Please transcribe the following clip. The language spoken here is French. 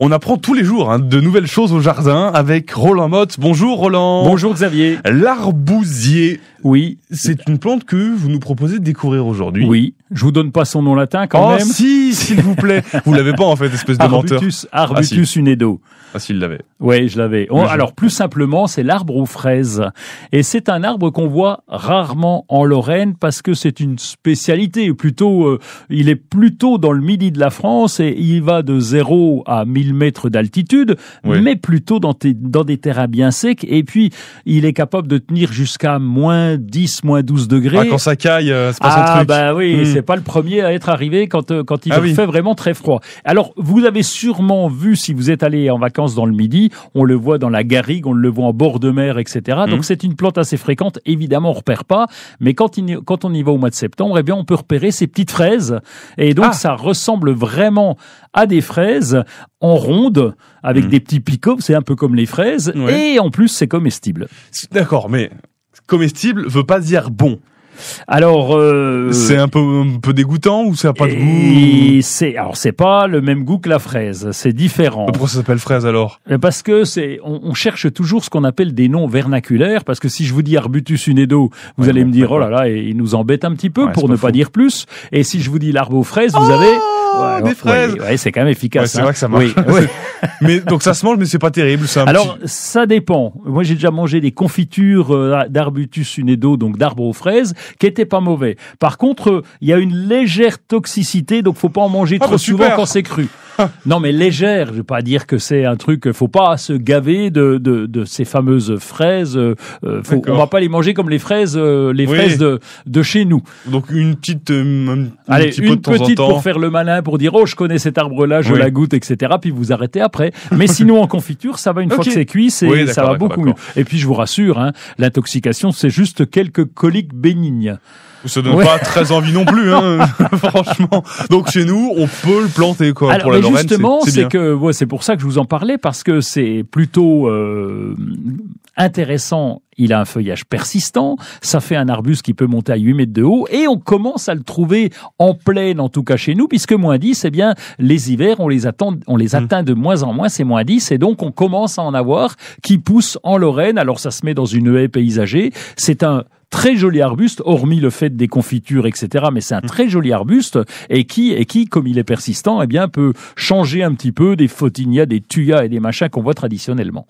On apprend tous les jours hein, de nouvelles choses au jardin avec Roland Motte. Bonjour Roland. Bonjour Xavier. L'arbousier. Oui. C'est une plante que vous nous proposez de découvrir aujourd'hui. Oui. Je vous donne pas son nom latin quand oh, même. Si s'il vous plaît. Vous l'avez pas en fait, espèce de menteur. Arbutus, ah, unedo. Ah s'il l'avait. Oh, oui, je l'avais. alors plus simplement, c'est l'arbre aux fraises. Et c'est un arbre qu'on voit rarement en Lorraine parce que c'est une spécialité. Plutôt, euh, il est plutôt dans le midi de la France et il va de 0 à 1000 mètres d'altitude, mais plutôt dans, dans des terrains bien secs. Et puis, il est capable de tenir jusqu'à moins 10, moins 12 degrés. Ah, quand ça caille, euh, c'est pas son ah, truc. Ah bah oui, hmm. c'est pas le premier à être arrivé quand, euh, quand il ah, il fait vraiment très froid. Alors, vous avez sûrement vu, si vous êtes allé en vacances dans le Midi, on le voit dans la garrigue, on le voit en bord de mer, etc. Donc, mmh. c'est une plante assez fréquente. Évidemment, on repère pas, mais quand, on y va au mois de septembre, eh bien, on peut repérer ces petites fraises. Et donc, ah. ça ressemble vraiment à des fraises en ronde avec mmh. des petits picots. C'est un peu comme les fraises. Et en plus, c'est comestible. D'accord, mais comestible veut pas dire bon. Alors, euh, c'est un peu, peu dégoûtant ou ça n'a pas de goût C'est alors c'est pas le même goût que la fraise, c'est différent. Pourquoi ça s'appelle fraise alors euh, Parce que c'est on, cherche toujours ce qu'on appelle des noms vernaculaires parce que si je vous dis arbutus unedo, vous allez me dire oh là là, il nous embête un petit peu pour ne pas dire plus. Et si je vous dis l'arbre aux fraises, vous oh, avez Ouais, des fraises. Ouais, c'est quand même efficace. c'est hein. vrai que ça marche. Oui, mais donc ça se mange, mais c'est pas terrible. Ça, Alors ça dépend. Moi, j'ai déjà mangé des confitures euh, d'arbutus unedo, donc d'arbre aux fraises, qui était pas mauvais. Par contre, il y a une légère toxicité, donc faut pas en manger ah, bah trop souvent quand c'est cru non, mais légère. Je vais pas dire que c'est un truc. Faut pas se gaver de, de, ces fameuses fraises. Euh, faut, on va pas les manger comme les fraises, euh, les fraises de, de chez nous. Donc une petite, euh, allez, une petite pour faire le malin, pour dire oh je connais cet arbre-là, je la goûte, etc. Puis vous arrêtez après. Mais sinon en confiture, ça va une fois que c'est cuit, c'est ça va beaucoup mieux. Et puis je vous rassure, hein, l'intoxication c'est juste quelques coliques bénignes. Ça donne pas très envie non plus, hein, franchement. Donc chez nous, on peut le planter quoi. pour la Lorraine, justement, c'est que ouais, c'est pour ça que je vous en parlais parce que c'est plutôt euh, intéressant, il a un feuillage persistant, ça fait un arbuste qui peut monter à 8 mètres de haut, et on commence à le trouver en pleine, en tout cas chez nous, puisque moins 10, eh bien, les hivers, on les, attend, on les mmh. atteint de moins en moins, c'est moins 10, et donc on commence à en avoir qui poussent en Lorraine, alors ça se met dans une haie paysagée, c'est un très joli arbuste, hormis le fait des confitures, etc. Mais c'est un mmh. très joli arbuste et qui, et qui, comme il est persistant, eh bien, peut changer un petit peu des fautinias, des tuyas et des machins qu'on voit traditionnellement.